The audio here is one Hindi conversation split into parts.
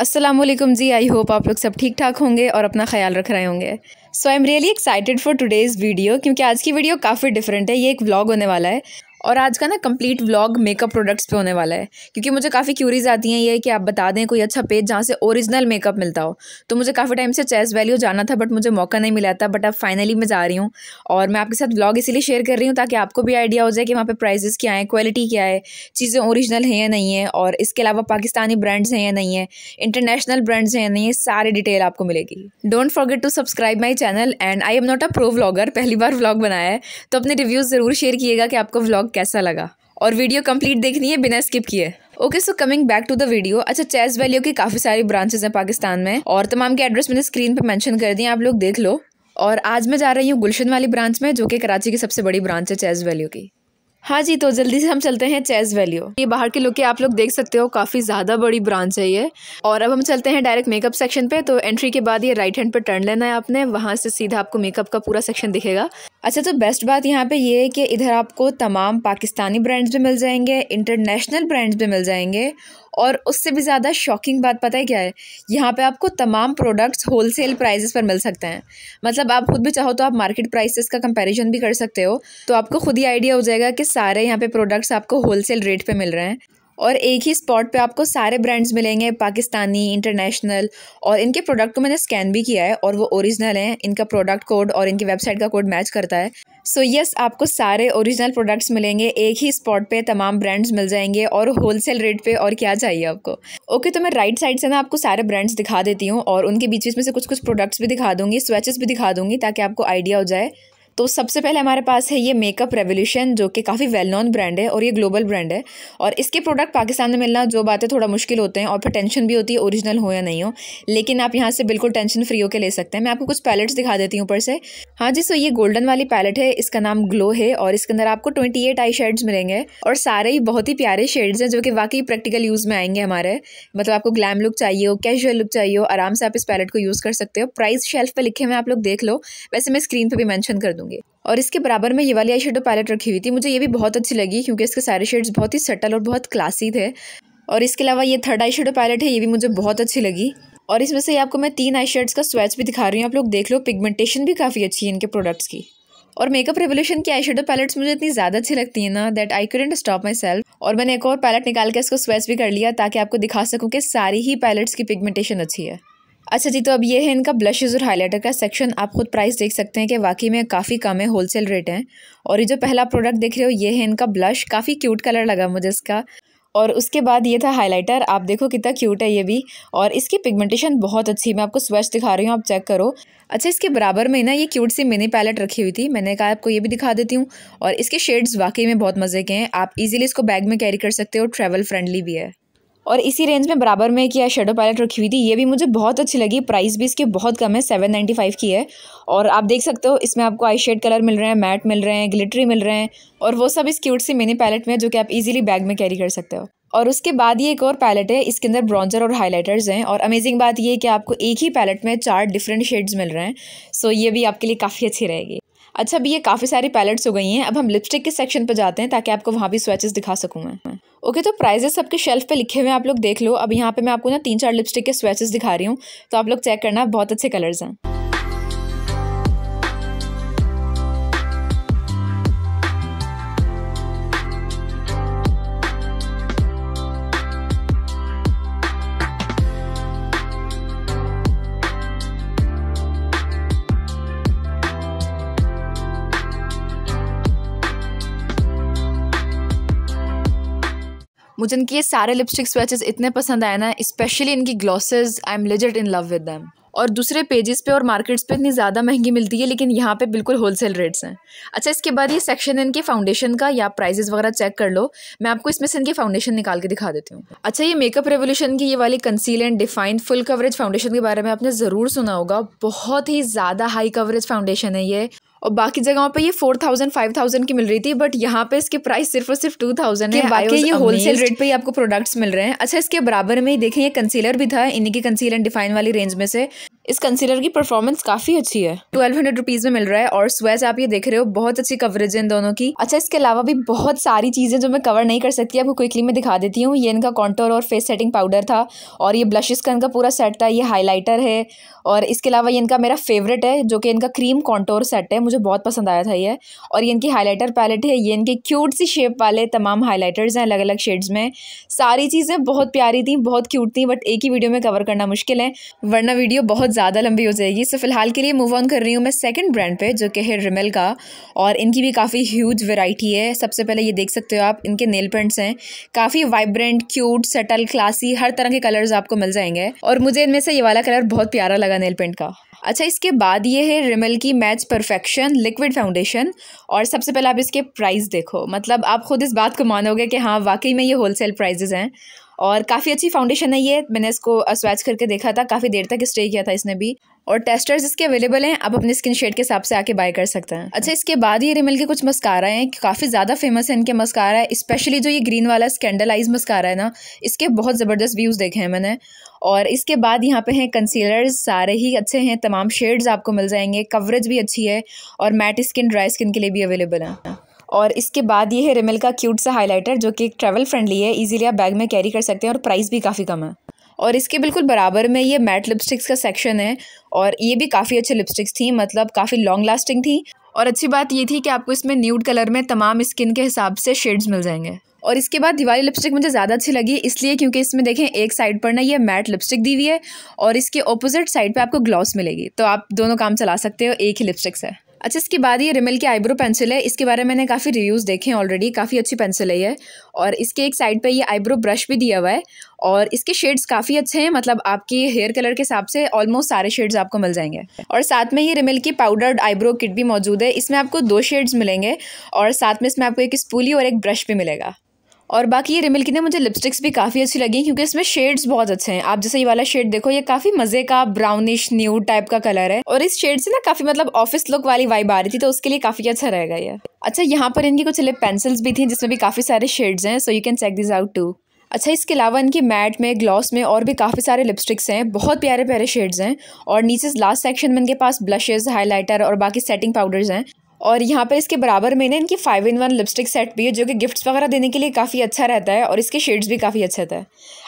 असलम जी आई होप आप लोग सब ठीक ठाक होंगे और अपना ख्याल रख रहे होंगे so I am really excited for today's video क्योंकि आज की वीडियो काफ़ी डिफरेंट है ये एक व्लॉग होने वाला है और आज का ना कंप्लीट व्लॉग मेकअप प्रोडक्ट्स पे होने वाला है क्योंकि मुझे काफ़ी क्यूरीज आती हैं ये कि आप बता दें कोई अच्छा पेज जहाँ से ओरिजिनल मेकअप मिलता हो तो मुझे काफ़ी टाइम से चेस वैल्यू जाना था बट मुझे मौका नहीं मिला था बट अब फाइनली मैं जा रही हूँ और मैं आपके साथ व्लॉग इसीलिए शेयर कर रही हूँ ताकि आपको भी आइडिया हो जाए कि वहाँ पर प्राइजेस क्या है क्वालिटी क्या है चीज़ें ओरिजिनल हैं या नहीं है और इसके अलावा पाकिस्तानी ब्रांड्स हैं या नहीं है इंटरनेशनल ब्रांड्स हैं या नहीं है सारी डिटेल आपको मिलेगी don't forget to subscribe my channel and I am not a pro vlogger पहली बार व्लॉग बनाया है तो अपने रिव्यूज़ ज़रूर शेयर किएगा कि आपको व्लॉग ब्लॉग कैसा लगा और वीडियो कंप्लीट देखनी है बिना स्किप किए okay so coming back to the video अच्छा चेस वैल्यू के काफ़ी सारी ब्रांचेस हैं पाकिस्तान में और तमाम के एड्रेस मैंने स्क्रीन पे मेंशन कर दिए आप लोग देख लो और आज मैं जा रही हूँ गुलशन वाली ब्रांच में जो कि कराची की सबसे बड़ी ब्रांच है चेस वैल्यू की हाँ जी तो जल्दी से हम चलते हैं चेस वैल्यू ये बाहर के लुक के आप लोग देख सकते हो काफ़ी ज़्यादा बड़ी ब्रांच है ये और अब हम चलते हैं डायरेक्ट मेकअप सेक्शन पे तो एंट्री के बाद ये राइट हैंड पर टर्न लेना है आपने वहाँ से सीधा आपको मेकअप का पूरा सेक्शन दिखेगा अच्छा तो बेस्ट बात यहाँ पे ये है कि इधर आपको तमाम पाकिस्तानी ब्रांड्स भी मिल जाएंगे इंटरनेशनल ब्रांड्स भी मिल जाएंगे और उससे भी ज़्यादा शॉकिंग बात पता है क्या है यहाँ पे आपको तमाम प्रोडक्ट्स होलसेल प्राइजेस पर मिल सकते हैं मतलब आप खुद भी चाहो तो आप मार्केट प्राइसेस का कंपैरिजन भी कर सकते हो तो आपको खुद ही आइडिया हो जाएगा कि सारे यहाँ पे प्रोडक्ट्स आपको होलसेल रेट पर मिल रहे हैं और एक ही स्पॉट पे आपको सारे ब्रांड्स मिलेंगे पाकिस्तानी इंटरनेशनल और इनके प्रोडक्ट को मैंने स्कैन भी किया है और वो ओरिजिनल हैं इनका प्रोडक्ट कोड और इनकी वेबसाइट का कोड मैच करता है सो so यस yes, आपको सारे ओरिजिनल प्रोडक्ट्स मिलेंगे एक ही स्पॉट पे तमाम ब्रांड्स मिल जाएंगे और होलसेल रेट पे और क्या चाहिए आपको ओके okay, तो मैं राइट साइड से ना आपको सारे ब्रांड्स दिखा देती हूँ और उनके बीच बीच में से कुछ कुछ प्रोडक्ट्स भी दिखा दूँगी स्वेचेस भी दिखा दूँगी ताकि आपको आइडिया हो जाए तो सबसे पहले हमारे पास है ये मेकअप रेवोल्यूशन जो कि काफ़ी वेल नोन ब्रांड है और ये ग्लोबल ब्रांड है और इसके प्रोडक्ट पाकिस्तान में मिलना जो बातें थोड़ा मुश्किल होते हैं और फिर टेंशन भी होती है ओरिजिनल हो या नहीं हो लेकिन आप यहाँ से बिल्कुल टेंशन फ्री होकर ले सकते हैं मैं आपको कुछ पैलेट्स दिखा देती हूँ ऊपर से हाँ जी सो ये गोल्डन वाली पैलेट है इसका नाम ग्लो है और इसके अंदर आपको ट्वेंटी एट आई शेड्स मिलेंगे और सारे ही बहुत ही प्यारे शेड्स हैं जो कि वाकई प्रैक्टिकल यूज़ में आएंगे हमारे मतलब आपको ग्लैम लुक चाहिए हो कैजुअल लुक चाहिए हो आराम से आप इस पैलेट को यूज़ कर सकते हो प्राइस शेल्फ पर लिखे हुए आप लोग देख लो वैसे मैं स्क्रीन पर भी मैंशन कर दूँ होंगे और इसके बराबर में ये वाली आई शेडो पैलेट रखी हुई थी मुझे ये भी बहुत अच्छी लगी क्योंकि इसके सारे शेड्स बहुत ही सटल और बहुत क्लासी थे और इसके अलावा ये थर्ड आई शेडो पैलेट है ये भी मुझे बहुत अच्छी लगी और इसमें से आपको मैं तीन आई शेड्स का स्वेच भी दिखा रही हूँ आप लोग देख लो पिगमेंटेशन भी काफ़ी अच्छी है इनके प्रोडक्ट्स की और मेकअप रेवोल्यूशन की आई शेडो पैलेट्स मुझे इतनी ज़्यादा अच्छी लगती है ना that I couldn't stop myself और मैंने एक और पैलेट निकाल के इसको स्वेच भी कर लिया ताकि आपको दिखा सकूँ कि सारी ही पैलेट्स की पिगमेंटेशन अच्छी है अच्छा जी तो अब ये है इनका ब्लशेज़ और हाईलाइटर का सेक्शन आप खुद प्राइस देख सकते हैं कि वाकई में काफ़ी कम है होलसेल रेट है और ये जो पहला प्रोडक्ट देख रहे हो ये है इनका ब्लश काफ़ी क्यूट कलर लगा मुझे इसका और उसके बाद ये था हाइलाइटर आप देखो कितना क्यूट है ये भी और इसकी पिगमेंटेशन बहुत अच्छी मैं आपको स्वेच दिखा रही हूँ आप चेक करो अच्छा इसके बराबर में ना ये क्यूट सी मिनी पैलेट रखी हुई थी मैंने कहा आपको ये भी दिखा देती हूँ और इसके शेड्स वाकई में बहुत मज़े के हैं आप इजीली इसको बैग में कैरी कर सकते हो ट्रैवल फ्रेंडली भी है और इसी रेंज में बराबर में एक क्या शेडो पैलेट रखी हुई थी ये भी मुझे बहुत अच्छी लगी प्राइस भी इसके बहुत कम है सेवन नाइन्टी फाइव की है और आप देख सकते हो इसमें आपको आई शेड कलर मिल रहे हैं मैट मिल रहे हैं ग्लिटरी मिल रहे हैं और वो सब इस क्यूट सी मिनी पैलेट में है जो कि आप इजीली बैग में कैरी कर सकते हो और उसके बाद ये एक और पैलेट है इसके अंदर ब्रॉन्जर और हाइलाइटर्स हैं और अमेजिंग बात ये कि आपको एक ही पैलेट में चार डिफरेंट शेड्स मिल रहे हैं सो ये भी आपके लिए काफ़ी अच्छी रहेगी अच्छा अभी ये काफ़ी सारी पैलेट्स हो गई हैं अब हम लिपस्टिक के सेक्शन पर जाते हैं ताकि आपको वहाँ भी स्वेचेस दिखा सकूँ मैं ओके तो प्राइजेस सबके शेल्फ पे लिखे हुए हैं आप लोग देख लो अब यहाँ पे मैं आपको ना तीन चार लिपस्टिक के स्वेचेस दिखा रही हूँ तो आप लोग चेक करना बहुत अच्छे कलर्स हैं मुझे इनके ये सारे लिपस्टिक स्वेचेस इतने पसंद आए ना स्पेशली इनकी glosses I am legit in love with them और दूसरे पेजेस पे और मार्केट्स पे इतनी ज़्यादा महंगी मिलती है लेकिन यहाँ पे बिल्कुल होलसेल रेट्स हैं अच्छा इसके बाद ये सेक्शन है इनके फाउंडेशन का या प्राइजेस वगैरह चेक कर लो मैं आपको इसमें से इनके फाउंडेशन निकाल के दिखा देती हूँ अच्छा ये मेकअप रेवोल्यूशन की ये वाली conceal and defined full coverage foundation के बारे में आपने ज़रूर सुना होगा बहुत ही ज़्यादा हाई कवरेज फाउंडेशन है ये और बाकी जगहों पे ये फोर थाउजेंड फाइव थाउजेंड की मिल रही थी बट यहाँ पे इसके प्राइस सिर्फ और सिर्फ टू थाउजेंड है बाकी ये होलसेल रेट पे ही आपको प्रोडक्ट्स मिल रहे हैं अच्छा इसके बराबर में ही देखें ये कंसीलर भी था इन्हीं की कंसील एंड डिफाइन वाली रेंज में से इस कंसीलर की परफॉर्मेंस काफ़ी अच्छी है ट्वेल्व हंड्रेड रुपीज़ में मिल रहा है और स्वेच आप ये देख रहे हो बहुत अच्छी कवरेज है इन दोनों की अच्छा इसके अलावा भी बहुत सारी चीज़ें जो मैं कवर नहीं कर सकती आपको क्विकली मैं दिखा देती हूँ ये इनका कॉन्टोर और फेस सेटिंग पाउडर था और ये ब्लशेस का इनका पूरा सेट था ये हाईलाइटर है और इसके अलावा ये इनका मेरा फेवरेट है जो कि इनका क्रीम कॉन्टोर सेट है मुझे बहुत पसंद आया था ये और ये इनकी हाईलाइटर पैलेट है ये इनके क्यूट सी शेप वाले तमाम हाईलाइटर्स हैं अलग अलग शेड्स में सारी चीज़ें बहुत प्यारी थी बहुत क्यूट थी बट एक ही वीडियो में कवर करना मुश्किल है वरना वीडियो बहुत ज़्यादा लंबी हो जाएगी सो फिलहाल के लिए मूव ऑन कर रही हूँ मैं सेकंड ब्रांड पे जो कि है रिमल का और इनकी भी काफ़ी ह्यूज वेराइटी है सबसे पहले ये देख सकते हो आप इनके नेल पेंट्स हैं काफ़ी वाइब्रेंट क्यूट सटल क्लासी हर तरह के कलर्स आपको मिल जाएंगे और मुझे इनमें से ये वाला कलर बहुत प्यारा लगा नेल पेंट का अच्छा इसके बाद ये है रिमल की मैच परफेक्शन लिक्विड फाउंडेशन और सबसे पहले आप इसके प्राइस देखो मतलब आप खुद इस बात को मानोगे कि हाँ वाकई में ये होलसेल प्राइजेज़ हैं और काफ़ी अच्छी फाउंडेशन है ये मैंने इसको स्वैच करके देखा था काफ़ी देर तक स्टे किया था इसने भी और टेस्टर्स इसके अवेलेबल हैं आप अपने स्किन शेड के हिसाब से आके बाय कर सकते हैं अच्छा इसके बाद ये रिमल के कुछ मस्कारा हैं काफ़ी ज़्यादा फेमस है इनके मस्कारा है स्पेशली जो ये ग्रीन वाला स्कैंडलाइज मस्कारा है ना इसके बहुत ज़बरदस्त व्यूज़ देखे हैं मैंने और इसके बाद यहाँ पे हैं कंसीलर्स सारे ही अच्छे हैं तमाम शेड्स आपको मिल जाएंगे कवरेज भी अच्छी है और मैट स्किन ड्राई स्किन के लिए भी अवेलेबल है और इसके बाद ये है रिमिल का क्यूट सा हाइलाइटर जो कि ट्रैवल फ्रेंडली है इजीली आप बैग में कैरी कर सकते हैं और प्राइस भी काफ़ी कम है और इसके बिल्कुल बराबर में ये मैट लिपस्टिक्स का सेक्शन है और ये भी काफ़ी अच्छे लिपस्टिक्स थी मतलब काफ़ी लॉन्ग लास्टिंग थी और अच्छी बात ये थी कि आपको इसमें न्यूड कलर में तमाम स्किन के हिसाब से शेड्स मिल जाएंगे और इसके बाद दिवाली लिपस्टिक मुझे ज़्यादा अच्छी लगी इसलिए क्योंकि इसमें देखें एक साइड पर ना ये मैट लिपस्टिक दी हुई है और इसके ऑपोजिट साइड पर आपको ग्लॉस मिलेगी तो आप दोनों काम चला सकते हो एक ही लिपस्टिक से अच्छा इसके बाद ये रिमिल की आईब्रो पेंसिल है इसके बारे में मैंने काफ़ी रिव्यूज़ देखे हैं ऑलरेडी काफ़ी अच्छी पेंसिल है ये और इसके एक साइड पे ये आईब्रो ब्रश भी दिया हुआ है और इसके शेड्स काफ़ी अच्छे हैं मतलब आपके हेयर कलर के हिसाब से ऑलमोस्ट सारे शेड्स आपको मिल जाएंगे और साथ में ये रिमिल की पाउडर्ड आईब्रो किट भी मौजूद है इसमें आपको दो शेड्स मिलेंगे और साथ में इसमें आपको एक स्पूली और एक ब्रश भी मिलेगा और बाकी ये रिमिल की ना मुझे लिपस्टिक्स भी काफ़ी अच्छी लगी क्योंकि इसमें शेड्स बहुत अच्छे हैं आप जैसे ये वाला शेड देखो ये काफ़ी मज़े का ब्राउनिश न्यू टाइप का कलर है और इस शेड से ना काफ़ी मतलब ऑफिस लुक वाली वाइब आ रही थी तो उसके लिए काफ़ी अच्छा रहेगा ये अच्छा यहाँ पर इनकी कुछ लिप पेंसिल्स भी थी जिसमें भी काफ़ी सारे शेड्स हैं so you can check this out too अच्छा इसके अलावा इनके मैट में ग्लॉस में और भी काफ़ी सारे लिपस्टिक्स हैं बहुत प्यारे प्यारे शेड्स हैं और नीचे लास्ट सेक्शन में इनके पास ब्लशेज़ हाइलाइटर और बाकी सेटिंग पाउडर्स हैं और यहाँ पर इसके बराबर में ना इनकी five in one lipstick set भी है जो कि गिफ्ट्स वगैरह देने के लिए काफ़ी अच्छा रहता है और इसके शेड्स भी काफ़ी अच्छे थे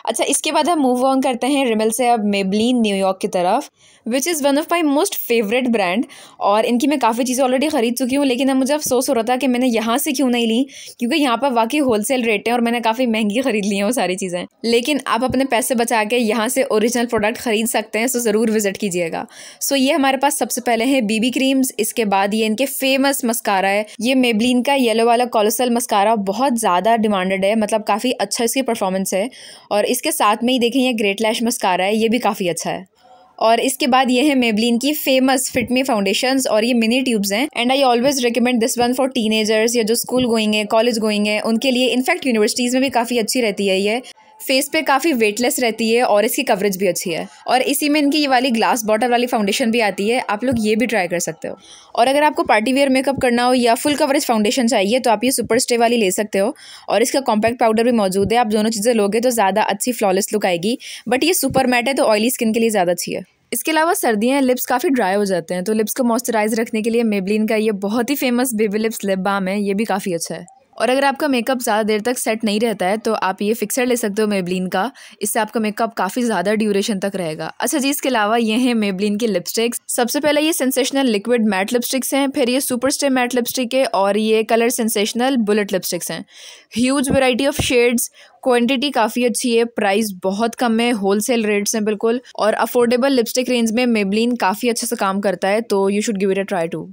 अच्छा इसके बाद हम मूव ऑन करते हैं रिमल से अब मेबलिन न्यूयॉर्क की तरफ which is one of my most favourite brand और इनकी मैं काफ़ी चीज़ें ऑलरेडी ख़रीद चुकी हूँ लेकिन अब मुझे अफसोस हो रहा था कि मैंने यहाँ से क्यों नहीं ली क्योंकि यहाँ पर वाकई होलसेल रेट है और मैंने काफ़ी महंगी ख़रीद ली हैं वो सारी चीज़ें लेकिन आप अपने पैसे बचा के यहाँ से ओरिजिनल प्रोडक्ट ख़रीद सकते हैं सो तो ज़रूर विज़िट कीजिएगा सो ये हमारे पास सबसे पहले हैं बीबी क्रीम्स इसके बाद ये इनके फेव फेमस मस्कारा है ये मेबलिन का येलो वाला कॉलोसल मस्कारा बहुत ज़्यादा डिमांडेड है मतलब काफ़ी अच्छा इसकी परफॉर्मेंस है और इसके साथ में ही देखें यह ग्रेट लैश मस्कारा है ये भी काफ़ी अच्छा है और इसके बाद ये है मेबलिन की फेमस फिटमी फाउंडेशन और ये मिनी ट्यूब्स हैं and I always recommend this one for teenagers या जो स्कूल गोइंग है कॉलेज गोइंग है उनके लिए इनफैक्ट यूनिवर्सिटीज़ में भी काफ़ी अच्छी रहती है ये फेस पे काफ़ी वेटलेस रहती है और इसकी कवरेज भी अच्छी है और इसी में इनकी ये वाली ग्लास बॉटल वाली फाउंडेशन भी आती है आप लोग ये भी ट्राई कर सकते हो और अगर आपको पार्टी वेयर मेकअप करना हो या फुल कवरेज फाउंडेशन चाहिए तो आप ये सुपर स्टे वाली ले सकते हो और इसका कॉम्पैक्ट पाउडर भी मौजूद है आप दोनों चीज़ें लोगे तो ज़्यादा अच्छी फ्लॉलेस लुक आएगी बट ये सुपर मैट है तो ऑयली स्किन के लिए ज़्यादा अच्छी है इसके अलावा सर्दियाँ लिप्स काफ़ी ड्राई हो जाते हैं तो लिप्स को मॉइस्चराइज रखने के लिए मेबलिन का ये बहुत ही famous baby lips lip balm है ये भी काफ़ी अच्छा है और अगर आपका मेकअप ज़्यादा देर तक सेट नहीं रहता है तो आप ये फिक्सर ले सकते हो मेबलिन का इससे आपका मेकअप काफ़ी ज़्यादा ड्यूरेशन तक रहेगा अच्छा जी इसके अलावा ये हैं मेबलिन की लिपस्टिक्स सबसे पहले ये सेंसेशनल लिक्विड मैट लिपस्टिक्स हैं फिर ये सुपर स्टे मैट लिपस्टिक है और ये कलर सेंसेशनल बुलेट लिपस्टिक्स हैं huge variety of shades quantity काफ़ी अच्छी है प्राइस बहुत कम है होलसेल रेट्स हैं बिल्कुल और अफोर्डेबल लिपस्टिक रेंज में मेबलिन काफ़ी अच्छे से काम करता है तो you should give it a try too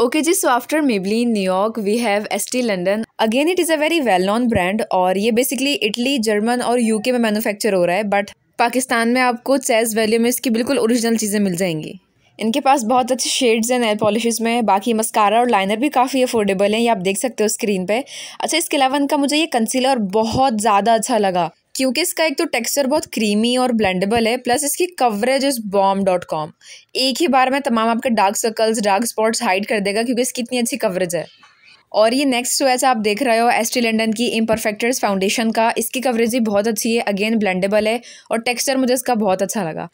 okay जी so after Maybelline New York we have S T London again it is a very well known brand और ये बेसिकली इटली जर्मन और यूके में मैनुफैक्चर हो रहा है बट पाकिस्तान में आपको चेस वैल्यू में इसकी बिल्कुल ओरिजिनल चीज़ें मिल जाएंगी इनके पास बहुत अच्छे शेड्स हैं नैल पॉलिशेस में बाकी मस्कारा और लाइनर भी काफ़ी अफोर्डेबल हैं ये आप देख सकते हो स्क्रीन पे अच्छा इसके अलावा इनका मुझे ये कंसीलर बहुत ज़्यादा अच्छा लगा क्योंकि इसका एक तो टेक्सचर बहुत क्रीमी और ब्लेंडेबल है प्लस इसकी coverage is bomb dot com एक ही बार में तमाम आपके dark circles dark spots hide कर देगा क्योंकि इसकी इतनी अच्छी कवरेज है और ये नेक्स्ट स्वेच आप देख रहे हो एस टी लंडन की इम्परफेक्टर्स फाउंडेशन का इसकी कवरेज भी बहुत अच्छी है अगेन ब्लेंडेबल है और टेक्सचर मुझे इसका बहुत अच्छा लगा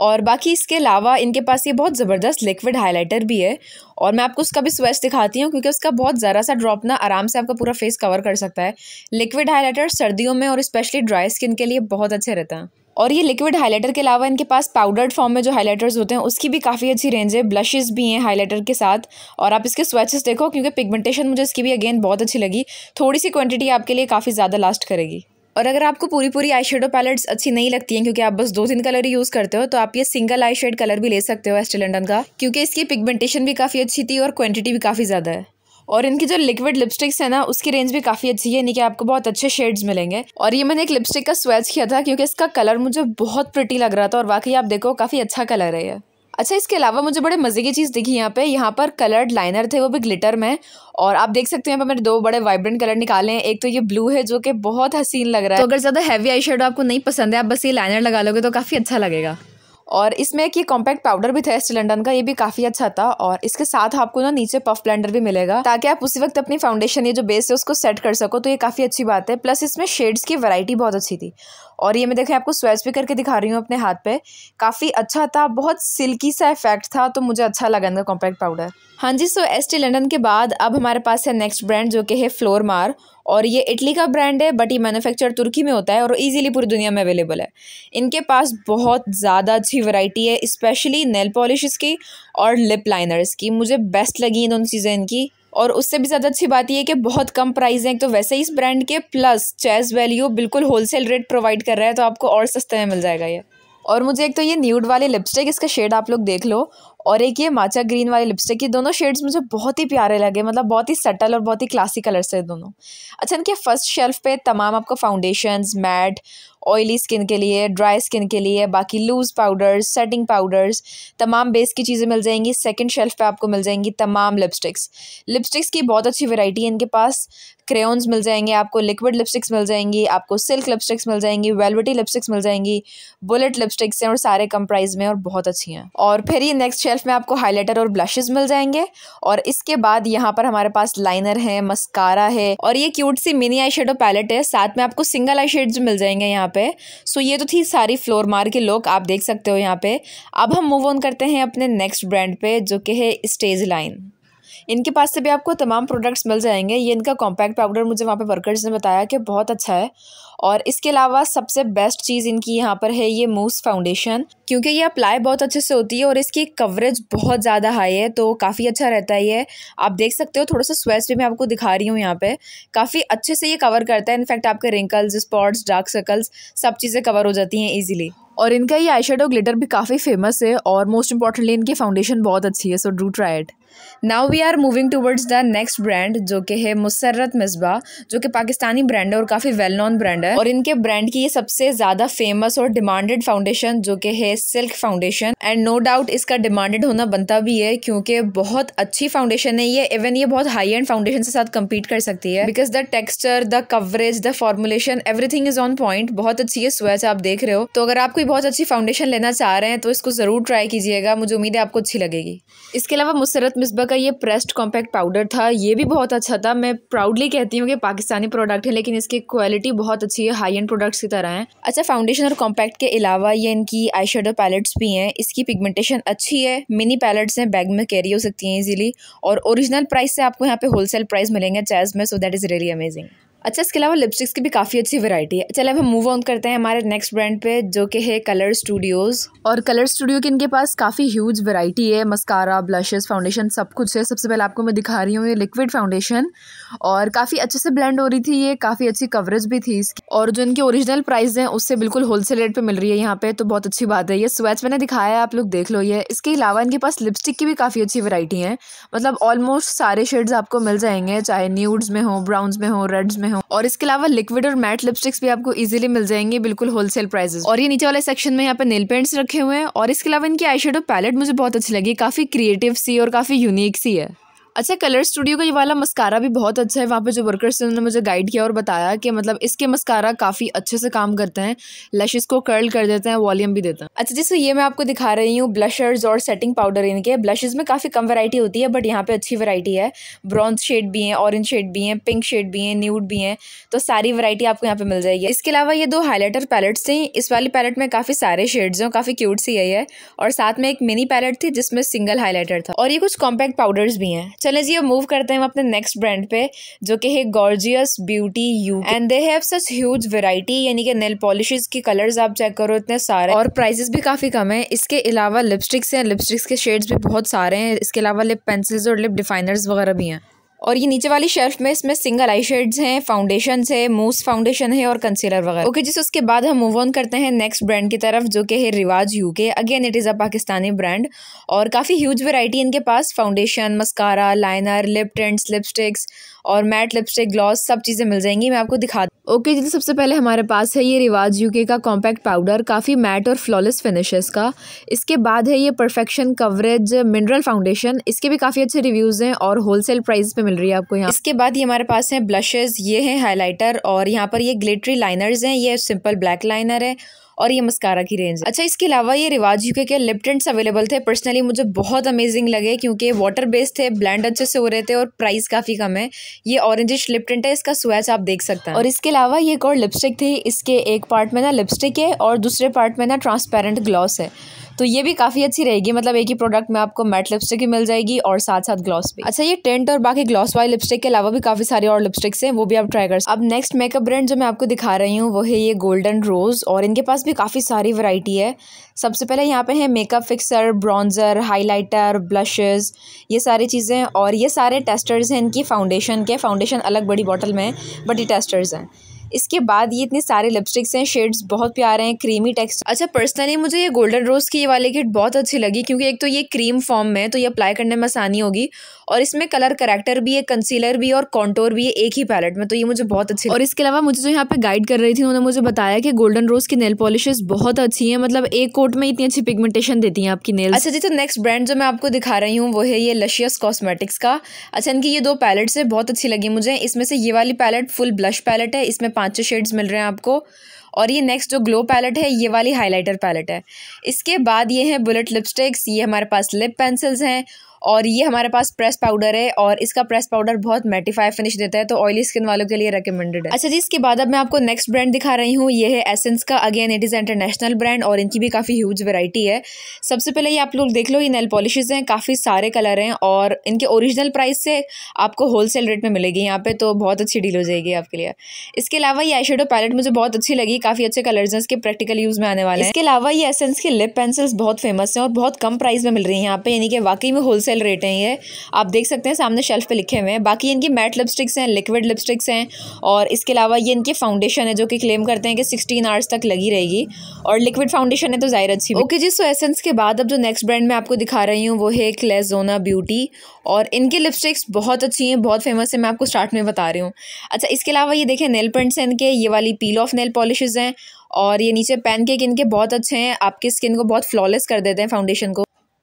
और बाकी इसके अलावा इनके पास ये बहुत ज़बरदस्त लिक्विड हाइलाइटर भी है और मैं आपको उसका भी स्वेच दिखाती हूँ क्योंकि उसका बहुत ज़रा सा ड्रॉप ना आराम से आपका पूरा फेस कवर कर सकता है लिक्विड हाइलाइटर सर्दियों में और स्पेशली ड्राई स्किन के लिए बहुत अच्छे रहता है और ये लिक्विड हाइलाइटर के अलावा इनके पास पाउडर्ड फॉर्म में जो हाइलाइटर्स होते हैं उसकी भी काफ़ी अच्छी रेंज है ब्लशेस भी हैं हाइलाइटर के साथ और आप इसके स्वेचेस देखो क्योंकि पिगमेंटेशन मुझे इसकी भी अगेन बहुत अच्छी लगी थोड़ी सी क्वांटिटी आपके लिए काफ़ी ज़्यादा लास्ट करेगी और अगर आपको पूरी पूरी आई शेडो पैलेट्स अच्छी नहीं लगती हैं क्योंकि आप बस दो तीन कलर ही यूज़ करते हो तो आप ये सिंगल आई शेड कलर भी ले सकते हो एस्टे लंडन का क्योंकि इसकी पिगमेंटेशन भी काफ़ी अच्छी थी और क्वांटिटी भी काफ़ी ज़्यादा है और इनकी जो लिक्विड लिपस्टिक्स है ना उसकी रेंज भी काफ़ी अच्छी है यानी कि आपको बहुत अच्छे शेड्स मिलेंगे और ये मैंने एक लिपस्टिक का स्वेच किया था क्योंकि इसका कलर मुझे बहुत प्रिटी लग रहा था और वाकई आप देखो काफ़ी अच्छा कलर है ये अच्छा इसके अलावा मुझे बड़े मज़े की चीज़ दिखी यहाँ पे यहाँ पर कलर्ड लाइनर थे वो भी ग्लिटर में और आप देख सकते हैं यहाँ पर मेरे दो बड़े वाइब्रेंट कलर निकाले हैं एक तो ये ब्लू है जो कि बहुत हसीन लग रहा है तो अगर ज़्यादा हैवी आई आपको नहीं पसंद है आप बस ये लाइनर लगा लोगे तो काफ़ी अच्छा लगेगा और इसमें एक ये कॉम्पैक्ट पाउडर भी था एस्टी लंडन का ये भी काफ़ी अच्छा था और इसके साथ आपको ना नीचे पफ ब्लेंडर भी मिलेगा ताकि आप उसी वक्त अपनी फाउंडेशन ये जो बेस है उसको सेट कर सको तो ये काफ़ी अच्छी बात है प्लस इसमें शेड्स की वैरायटी बहुत अच्छी थी और ये मैं देखें आपको स्वेच भी करके दिखा रही हूँ अपने हाथ पे काफ़ी अच्छा था बहुत सिल्की सा इफेक्ट था तो मुझे अच्छा लगा इनका कॉम्पैक्ट पाउडर हाँ जी सो एस टी लंडन के बाद अब हमारे पास है नेक्स्ट ब्रांड जो कि है फ्लोर मार और ये इटली का ब्रांड है बट ये मैनुफेक्चर तुर्की में होता है और ईज़िली पूरी दुनिया में अवेलेबल है इनके पास बहुत ज़्यादा अच्छी वैरायटी है स्पेशली नेल पॉलिश की और लिप लाइनर्स की मुझे बेस्ट लगी इन दोनों चीज़ें इनकी और उससे भी ज़्यादा अच्छी बात यह है कि बहुत कम प्राइस हैं तो वैसे ही इस ब्रांड के प्लस चेस वैल्यू बिल्कुल होलसेल रेट प्रोवाइड कर रहा है तो आपको और सस्ते में मिल जाएगा ये और मुझे एक तो ये न्यूड वाले लिपस्टिक इसका शेड आप लोग देख लो और एक ये माचा ग्रीन वाले लिपस्टिक की दोनों शेड्स मुझे बहुत ही प्यारे लगे मतलब बहुत ही सटल और बहुत ही क्लासी कलर से दोनों अच्छा इनके फर्स्ट शेल्फ पे तमाम आपको फाउंडेशन मैट ऑयली स्किन के लिए ड्राई स्किन के लिए बाकी लूज़ पाउडर्स सेटिंग पाउडर्स तमाम बेस की चीज़ें मिल जाएंगी सेकंड शेल्फ पे आपको मिल जाएंगी तमाम लिपस्टिक्स लिपस्टिक्स की बहुत अच्छी वैरायटी है इनके पास क्रेयॉन्स मिल जाएंगे आपको लिक्विड लिपस्टिक्स मिल जाएंगी आपको सिल्क लिपस्टिक्स मिल जाएंगी वेलवेटी लिपस्टिक्स मिल जाएंगी बुलेट लिपस्टिक्स हैं और सारे कम प्राइस में और बहुत अच्छी हैं और फिर ये नेक्स्ट शेल्फ़ में आपको हाइलाइटर और ब्लशेस मिल जाएंगे और इसके बाद यहाँ पर हमारे पास लाइनर है मस्कारा है और ये क्यूट सी मिनी आई शेडो पैलेट है साथ में आपको सिंगल आई शेड्स मिल जाएंगे यहाँ पे सो ये तो थी सारी फ्लोर मार के लोग आप देख सकते हो यहाँ पे अब हम मूव ऑन करते हैं अपने नेक्स्ट ब्रांड पे जो कि है स्टेज लाइन इनके पास से भी आपको तमाम प्रोडक्ट्स मिल जाएंगे ये इनका कॉम्पैक्ट पाउडर मुझे वहाँ पे वर्कर्स ने बताया कि बहुत अच्छा है और इसके अलावा सबसे बेस्ट चीज़ इनकी यहाँ पर है ये मूस फाउंडेशन क्योंकि ये अप्लाई बहुत अच्छे से होती है और इसकी कवरेज बहुत ज़्यादा हाई है तो काफ़ी अच्छा रहता है ये आप देख सकते हो थोड़ा सा स्वेस भी मैं आपको दिखा रही हूँ यहाँ पर काफ़ी अच्छे से ये कवर करता है इनफैक्ट आपके रिंकल्स स्पॉट्स डार्क सर्कल्स सब चीज़ें कवर हो जाती हैं ईजिली और इनका ये आई ग्लिटर भी काफ़ी फेमस है और मोस्ट इंपॉर्टेंटली इनकी फाउंडेशन बहुत अच्छी है so do try it now we are moving towards the next brand जो कि है मुसरत मिसबा जो कि पाकिस्तानी ब्रांड है और काफ़ी वेल नोन ब्रांड है और इनके ब्रांड की ये सबसे ज़्यादा फेमस और डिमांडेड फाउंडेशन जो कि है silk foundation and no doubt इसका डिमांडेड होना बनता भी है क्योंकि बहुत अच्छी फाउंडेशन है ये इवन ये बहुत हाई एंड फाउंडेशन के साथ कम्पीट कर सकती है because the texture the coverage the formulation everything is on point बहुत अच्छी है स्वेच आप देख रहे हो तो अगर आप कोई बहुत अच्छी फाउंडेशन लेना चाह रहे हैं तो इसको ज़रूर ट्राई कीजिएगा मुझे उम्मीद है आपको अच्छी लगेगी इसके अलावा मुसरत मिसबा का ये प्रेस्ड कॉम्पैक्ट पाउडर था ये भी बहुत अच्छा था मैं प्राउडली कहती हूँ कि पाकिस्तानी प्रोडक्ट है लेकिन इसकी क्वालिटी बहुत अच्छी है हाई एंड प्रोडक्ट्स की तरह है अच्छा फाउंडेशन और कॉम्पैक्ट के अलावा ये इनकी आई शेडो पैलेट्स भी हैं इसकी पिगमेंटेशन अच्छी है मिनी पैलेट्स हैं बैग में कैरी हो सकती हैं ईजिली और ओरिजिनल प्राइस से आपको यहाँ पे होलसेल प्राइस मिलेंगे चैज में so that is really amazing अच्छा इसके अलावा लिपस्टिक्स की भी काफ़ी अच्छी वैरायटी है चले अब हम मूव ऑन करते हैं हमारे नेक्स्ट ब्रांड पे जो कि है कलर स्टूडियोज़ और कलर स्टूडियो के इनके पास काफ़ी ह्यूज वैरायटी है मस्कारा ब्लशेस फाउंडेशन सब कुछ है सबसे पहले आपको मैं दिखा रही हूँ ये लिक्विड फाउंडेशन और काफ़ी अच्छे से ब्लेंड हो रही थी ये काफ़ी अच्छी कवरेज भी थी इसकी और जो इनकी ओरिजिनल प्राइस है उससे बिल्कुल होल रेट पर मिल रही है यहाँ पे तो बहुत अच्छी बात है ये स्वेच मैंने दिखाया है आप लोग देख लो ये इसके अलावा इनके पास लिपस्टिक की भी काफ़ी अच्छी वैरायटी है मतलब ऑलमोस्ट सारे शेड्स आपको मिल जाएंगे चाहे न्यूड्स में हो ब्राउन्स में हो रेड्स में हो और इसके अलावा लिक्विड और मैट लिपस्टिक्स भी आपको इजिली मिल जाएंगे बिल्कुल होलसेल प्राइस और ये नीचे वाले सेक्शन में यहाँ पे नेल पेंट्स रखे हुए हैं और इसके अलावा इनकी आई पैलेट मुझे बहुत अच्छी लगी काफी क्रिएटिव सी और काफी यूनिक सी है अच्छा कलर स्टूडियो का ये वाला मस्कारा भी बहुत अच्छा है वहाँ पे जो वर्कर्स थे उन्होंने मुझे गाइड किया और बताया कि मतलब इसके मस्कारा काफ़ी अच्छे से काम करते हैं लशेज़ को कर्ल कर देते हैं वॉल्यूम भी देते हैं अच्छा जैसे ये मैं आपको दिखा रही हूँ ब्लशर्स और सेटिंग पाउडर इनके ब्लशेज़ में काफ़ी कम वैराइटी होती है बट यहाँ पर अच्छी वैरायटी है ब्रॉन्ज शेड भी हैं ऑरेंज शेड भी हैं पिंक शेड भी हैं न्यूड भी हैं तो सारी वैरायटी आपको यहाँ पर मिल जाएगी इसके अलावा ये दो हाईलाइटर पैलेट्स थी इस वाली पैलेट में काफ़ी सारे शेड्स हैं काफ़ी क्यूट सी है और साथ में एक मिनी पैलेट थी जिसमें सिंगल हाईलाइटर था और ये कुछ कॉम्पैक्ट पाउडर्स भी हैं चले जी अब मूव करते हैं हम अपने नेक्स्ट ब्रांड पे जो कि है gorgeous beauty you and they have such huge variety यानी कि नेल पॉलिशेस के कलर्स आप चेक करो इतने सारे और प्राइजेस भी काफ़ी कम है इसके अलावा लिपस्टिक्स हैं लिपस्टिक्स के शेड्स भी बहुत सारे हैं इसके अलावा लिप पेंसिल्स और लिप डिफाइनर्स वगैरह भी हैं और ये नीचे वाली शेल्फ में इसमें सिंगल आई शेड्स हैं फाउंडेशन है मूस फाउंडेशन है और कंसीलर वगैरह ओके जिस उसके बाद हम मूव ऑन करते हैं नेक्स्ट ब्रांड की तरफ जो कि है Rivaj U K again it is a Pakistani brand और काफ़ी ह्यूज वेराइटी इनके पास foundation mascara liner lip tints lipsticks और मैट लिपस्टिक ग्लॉस सब चीज़ें मिल जाएंगी मैं आपको दिखा दूँ ओके जी तो सबसे पहले हमारे पास है ये रिवाज यूके का कॉम्पैक्ट पाउडर काफ़ी मैट और फ्लॉलेस फिनिशेस का इसके बाद है ये परफेक्शन कवरेज मिनरल फाउंडेशन इसके भी काफ़ी अच्छे रिव्यूज़ हैं और होलसेल प्राइस पे मिल रही है आपको यहाँ इसके बाद ये हमारे पास हैं ब्लशेज़ ये हैं हाईलाइटर और यहाँ पर ये ग्लिटरी लाइनर्स हैं ये सिंपल ब्लैक लाइनर है और ये मस्कारा की रेंज अच्छा इसके अलावा ये रिवाज यूके के लिप टिंट्स अवेलेबल थे पर्सनली मुझे बहुत अमेजिंग लगे क्योंकि वाटर बेस्ड थे ब्लैंड अच्छे से हो रहे थे और प्राइस काफ़ी कम है ये ऑरेंजिश लिप टिंट है इसका स्वेच आप देख सकते हैं और इसके अलावा ये एक और लिपस्टिक थी इसके एक पार्ट में ना लिपस्टिक है और दूसरे पार्ट में ना ट्रांसपेरेंट ग्लॉस है तो ये भी काफ़ी अच्छी रहेगी मतलब एक ही प्रोडक्ट में आपको मैट लिपस्टिक भी मिल जाएगी और साथ साथ ग्लॉस भी अच्छा ये टेंट और बाकी ग्लॉस वाली लिपस्टिक के अलावा भी काफ़ी सारी और लिपस्टिक्स हैं वो भी आप ट्राई कर अब नेक्स्ट मेकअप ब्रांड जो मैं आपको दिखा रही हूँ वो है ये गोल्डन रोज़ और इनके पास भी काफ़ी सारी वरायटी है सबसे पहले यहाँ पे है makeup fixer bronzer highlighter blushes ये सारी चीज़ें और ये सारे टेस्टर्स हैं इनकी फाउंडेशन के फाउंडेशन अलग बड़ी बॉटल में बट ये टेस्टर्स हैं इसके बाद ये इतने सारे लिपस्टिक्स हैं शेड्स बहुत प्यारे हैं क्रीमी टेक्स्ट अच्छा पर्सनली मुझे ये गोल्डन रोज़ की ये किट बहुत अच्छी लगी क्योंकि एक तो ये क्रीम फॉर्म में है तो ये अप्लाई करने में आसानी होगी और इसमें कलर करेक्टर भी है कंसीलर भी और कॉन्टोर भी है एक ही पैलेट में तो ये मुझे बहुत अच्छी और इसके अलावा मुझे जो यहाँ पे गाइड कर रही थी उन्होंने मुझे बताया कि गोल्डन रोज़ की नेल पॉलिशेस बहुत अच्छी है मतलब एक कोट में इतनी अच्छी पिगमेंटेशन देती है आपकी नेल अच्छा जी तो नेक्स्ट ब्रांड जो मैं आपको दिखा रही हूँ वो है ये लशियस कॉस्मेटिक्स का अच्छा इनकी ये दो पैलेट्स है बहुत अच्छी लगी मुझे इसमें से ये वाली पैलेट फुल ब्लश पैलेट है इसमें पाँच छः शेड्स मिल रहे हैं आपको और ये नेक्स्ट जो ग्लो पैलेट है ये वाली हाइलाइटर पैलेट है इसके बाद ये है बुलेट लिपस्टिक्स ये हमारे पास लिप पेंसिल्स हैं और ये हमारे पास प्रेस पाउडर है और इसका प्रेस पाउडर बहुत मैटिफाई फिनिश देता है तो ऑयली स्किन वालों के लिए रिकमेंडेड है अच्छा जी इसके बाद अब मैं आपको नेक्स्ट ब्रांड दिखा रही हूँ ये है एसेंस का again it is international brand और इनकी भी काफ़ी ह्यूज वेराइटी है सबसे पहले ये आप लोग देख लो ये नेल पॉलिशेज हैं काफ़ी सारे कलर हैं और इनके ओरिजिनल प्राइस से आपको होलसेल रेट में मिलेगी यहाँ पे तो बहुत अच्छी डील हो जाएगी आपके लिए इसके अलावा ये आई पैलेट मुझे बहुत अच्छी लगी काफ़ी अच्छे कलर्स हैं इसके प्रैक्टिकल यूज़ में आने वाले हैं इसके अलावा ये एसेंस की लिप पेंसिल्स बहुत फेमस हैं और बहुत कम प्राइस में मिल रही हैं यहाँ पे यानी कि वाकई में होलसेल सेल रेट हैं ये आप देख सकते हैं सामने शेल्फ पे लिखे हुए हैं बाकी इनकी मैट लिपस्टिक्स हैं लिक्विड लिपस्टिक्स हैं और इसके अलावा ये इनके फाउंडेशन है जो कि क्लेम करते हैं कि सिक्सटीन आवर्स तक लगी रहेगी और लिक्विड फाउंडेशन है तो ज़ाहिर अच्छी ओके जी सो एसेंस के बाद अब जो नेक्स्ट ब्रांड मैं आपको दिखा रही हूँ वो है क्लेजोना ब्यूटी और इनके लिपस्टिक्स बहुत अच्छी हैं बहुत फेमस है मैं आपको स्टार्ट में बता रही हूँ अच्छा इसके अलावा ये देखें नेल पेंट्स हैं इनके ये वाली पील ऑफ नेल पॉलिशेज़ हैं और ये नीचे पेन पैनकेक इनके बहुत अच्छे हैं आपकी स्किन को बहुत फ्लॉलेस कर देते हैं फाउंडेशन को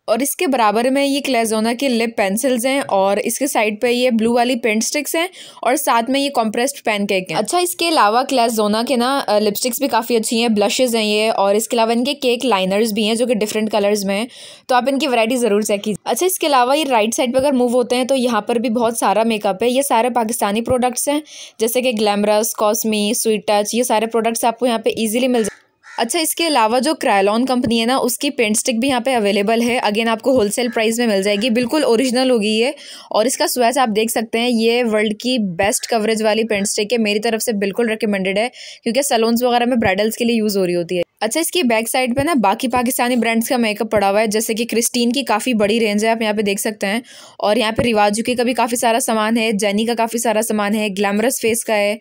और इसके बराबर में ये क्लेजोना के लिप पेंसिल्स हैं और इसके साइड पे ये ब्लू वाली पेंट स्टिक्स हैं और साथ में ये कॉम्प्रेस्ड पेन केक हैं अच्छा इसके अलावा क्लेजोना के ना लिपस्टिक्स भी काफ़ी अच्छी हैं ब्लशेज़ हैं ये और इसके अलावा इनके केक लाइनर्स भी हैं जो कि डिफरेंट कलर्स में हैं तो आप इनकी वैरायटी ज़रूर चेक कीजिए अच्छा इसके अलावा ये राइट साइड पर अगर मूव होते हैं तो यहाँ पर भी बहुत सारा मेकअप है ये सारे पाकिस्तानी प्रोडक्ट्स हैं जैसे कि ग्लैमरस कॉस्मी स्वीट टच ये सारे प्रोडक्ट्स आपको यहाँ पर ईजिली मिल जाए अच्छा इसके अलावा जो क्रायलॉन कंपनी है ना उसकी पेंट स्टिक भी यहाँ पे अवेलेबल है अगेन आपको होलसेल प्राइस में मिल जाएगी बिल्कुल ओरिजिनल होगी ये और इसका स्वेच आप देख सकते हैं ये वर्ल्ड की बेस्ट कवरेज वाली पेंट स्टिक है मेरी तरफ से बिल्कुल रिकमेंडेड है क्योंकि सलोन्स वगैरह में ब्राइडल्स के लिए यूज़ हो रही होती है अच्छा इसकी बैक साइड पे ना बाकी पाकिस्तानी ब्रांड्स का मेकअप पड़ा हुआ है जैसे कि क्रिस्टीन की काफ़ी बड़ी रेंज है आप यहाँ पे देख सकते हैं और यहाँ पे रिवाजू के का भी काफ़ी सारा सामान है जैनी का काफ़ी सारा सामान है ग्लैमरस फेस का है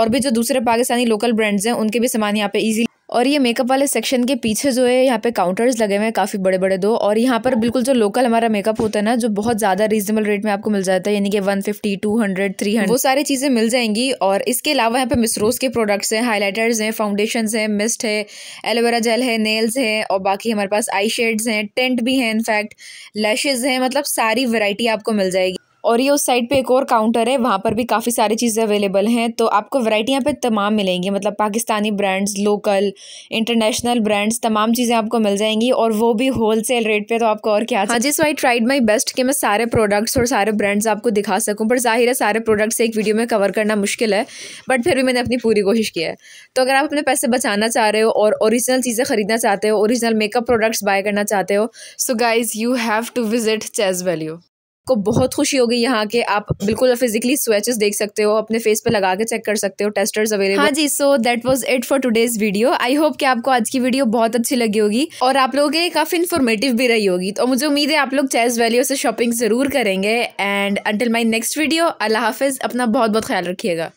और भी जो दूसरे पाकिस्तानी लोकल ब्रांड्स हैं उनके भी सामान यहाँ पे ईजिली और ये मेकअप वाले सेक्शन के पीछे जो है यहाँ पे काउंटर्स लगे हुए हैं काफ़ी बड़े बड़े दो और यहाँ पर बिल्कुल जो लोकल हमारा मेकअप होता है ना जो बहुत ज़्यादा रीजनेबल रेट में आपको मिल जाता है यानी कि one fifty two hundred three hundred वो सारी चीज़ें मिल जाएंगी और इसके अलावा यहाँ पे मिसरोज के प्रोडक्ट्स हैं हाईलाइटर्स हैं फाउंडेशन है मिस्ट है एलोवेरा जेल है नेल्स हैं और बाकी हमारे पास आई शेड्स हैं टेंट भी हैं इनफैक्ट लैशेज़ हैं मतलब सारी वेराइटी आपको मिल जाएगी और ये उस साइड पे एक और काउंटर है वहाँ पर भी काफ़ी सारी चीज़ें अवेलेबल हैं तो आपको वैरायटी यहाँ पे तमाम मिलेंगी मतलब Pakistani brands local international brands तमाम चीज़ें आपको मिल जाएंगी और वो भी होल सेल रेट पर तो आपको और क्या हाँ जिस why I tried my best कि मैं सारे प्रोडक्ट्स और सारे ब्रांड्स आपको दिखा सकूँ पर जाहिर है सारे प्रोडक्ट्स एक वीडियो में कवर करना मुश्किल है बट फिर भी मैंने अपनी पूरी कोशिश की है तो अगर आप अपने पैसे बचाना चाह रहे हो और ओरिजिनल चीज़ें खरीदना चाहते हो ओरिजिनल मेकअप प्रोडक्ट्स बाय करना चाहते हो so guys you have to visit Chase Value को बहुत खुशी होगी यहाँ के आप बिल्कुल फिजिकली स्वेचेस देख सकते हो अपने फेस पे लगा के चेक कर सकते हो टेस्टर्स अवेलेबल हाँ जी so that was it for today's video I hope कि आपको आज की वीडियो बहुत अच्छी लगी होगी और आप लोगों के लिए काफी इन्फॉर्मेटिव भी रही होगी तो मुझे उम्मीद है आप लोग चेस वैल्यू से शॉपिंग जरूर करेंगे and until my next video अल्लाह हाफिज अपना बहुत बहुत ख्याल रखिएगा